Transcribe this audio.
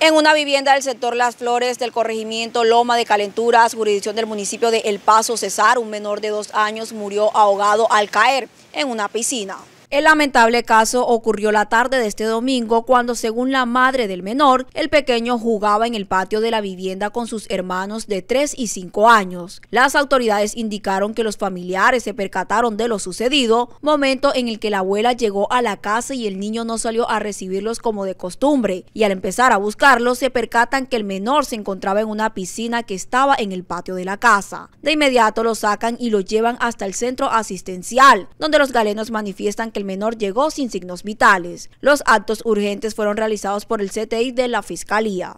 En una vivienda del sector Las Flores del corregimiento Loma de Calenturas, jurisdicción del municipio de El Paso Cesar, un menor de dos años murió ahogado al caer en una piscina. El lamentable caso ocurrió la tarde de este domingo cuando, según la madre del menor, el pequeño jugaba en el patio de la vivienda con sus hermanos de 3 y 5 años. Las autoridades indicaron que los familiares se percataron de lo sucedido, momento en el que la abuela llegó a la casa y el niño no salió a recibirlos como de costumbre, y al empezar a buscarlo se percatan que el menor se encontraba en una piscina que estaba en el patio de la casa. De inmediato lo sacan y lo llevan hasta el centro asistencial, donde los galenos manifiestan que el menor llegó sin signos vitales. Los actos urgentes fueron realizados por el CTI de la Fiscalía.